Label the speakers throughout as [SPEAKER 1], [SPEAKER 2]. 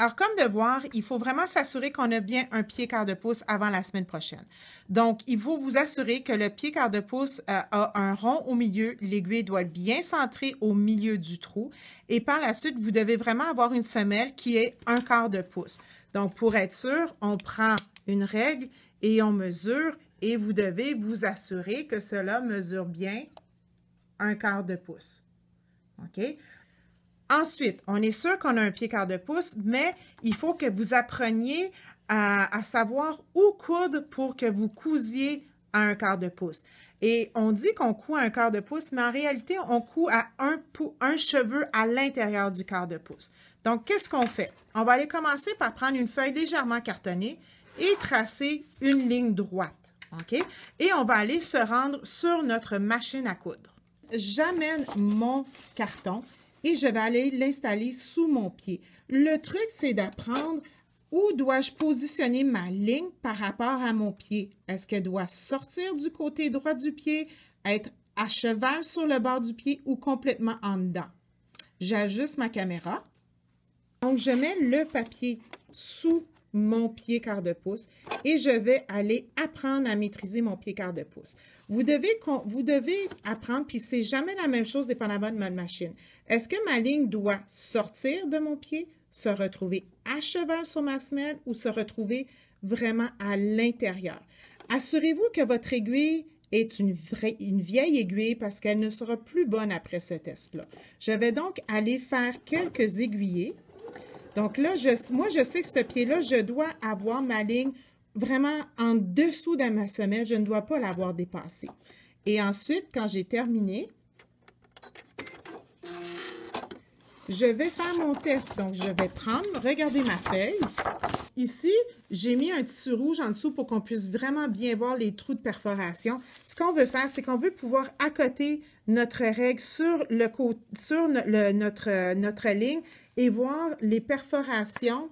[SPEAKER 1] Alors, comme de voir, il faut vraiment s'assurer qu'on a bien un pied quart de pouce avant la semaine prochaine. Donc, il faut vous assurer que le pied quart de pouce euh, a un rond au milieu. L'aiguille doit être bien centrée au milieu du trou. Et par la suite, vous devez vraiment avoir une semelle qui est un quart de pouce. Donc, pour être sûr, on prend une règle et on mesure. Et vous devez vous assurer que cela mesure bien un quart de pouce. OK? Ensuite, on est sûr qu'on a un pied quart de pouce, mais il faut que vous appreniez à, savoir où coudre pour que vous cousiez à un quart de pouce. Et on dit qu'on coud à un quart de pouce, mais en réalité, on coud à un, un cheveu à l'intérieur du quart de pouce. Donc, qu'est-ce qu'on fait? On va aller commencer par prendre une feuille légèrement cartonnée et tracer une ligne droite. OK? Et on va aller se rendre sur notre machine à coudre. J'amène mon carton et je vais aller l'installer sous mon pied. Le truc, c'est d'apprendre où dois-je positionner ma ligne par rapport à mon pied. Est-ce qu'elle doit sortir du côté droit du pied, être à cheval sur le bord du pied ou complètement en dedans. J'ajuste ma caméra. Donc, je mets le papier sous mon pied quart de pouce et je vais aller apprendre à maîtriser mon pied quart de pouce. Vous devez, vous devez apprendre, puis c'est jamais la même chose dépendamment de ma machine. Est-ce que ma ligne doit sortir de mon pied, se retrouver à cheval sur ma semelle ou se retrouver vraiment à l'intérieur? Assurez-vous que votre aiguille est une, vieille aiguille parce qu'elle ne sera plus bonne après ce test-là. Je vais donc aller faire quelques aiguillées. Donc là, moi, je sais que ce pied-là, je dois avoir ma ligne vraiment en dessous de ma semelle. Je ne dois pas l'avoir dépassée. Et ensuite, quand j'ai terminé, je vais faire mon test. Donc, je vais prendre, regardez ma feuille. Ici, j'ai mis un tissu rouge en dessous pour qu'on puisse vraiment bien voir les trous de perforation. Ce qu'on veut faire, c'est qu'on veut pouvoir accoter notre règle sur, le, sur notre, notre ligne et voir les perforations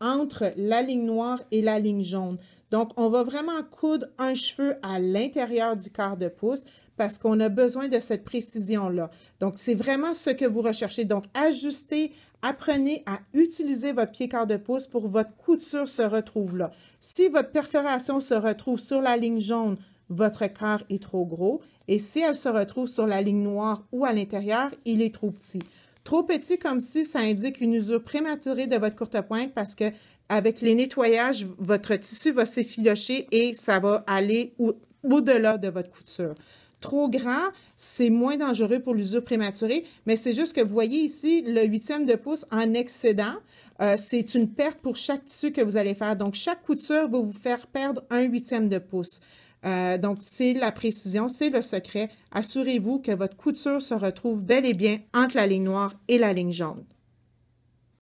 [SPEAKER 1] entre la ligne noire et la ligne jaune. Donc, on va vraiment coudre un cheveu à l'intérieur du quart de pouce parce qu'on a besoin de cette précision-là. Donc, c'est vraiment ce que vous recherchez. Donc, ajustez, apprenez à utiliser votre pied quart de pouce pour que votre couture se retrouve là. Si votre perforation se retrouve sur la ligne jaune, votre cœur est trop gros. Et si elle se retrouve sur la ligne noire ou à l'intérieur, il est trop petit. Trop petit comme si ça indique une usure prématurée de votre courte pointe parce que avec les nettoyages, votre tissu va s'effilocher et ça va aller au-delà de votre couture. Trop grand, c'est moins dangereux pour l'usure prématurée, mais c'est juste que vous voyez ici le huitième de pouce en excédent. Euh, c'est une perte pour chaque tissu que vous allez faire. Donc, chaque couture va vous faire perdre un huitième de pouce. Euh, donc, c'est la précision, c'est le secret. Assurez-vous que votre couture se retrouve bel et bien entre la ligne noire et la ligne jaune.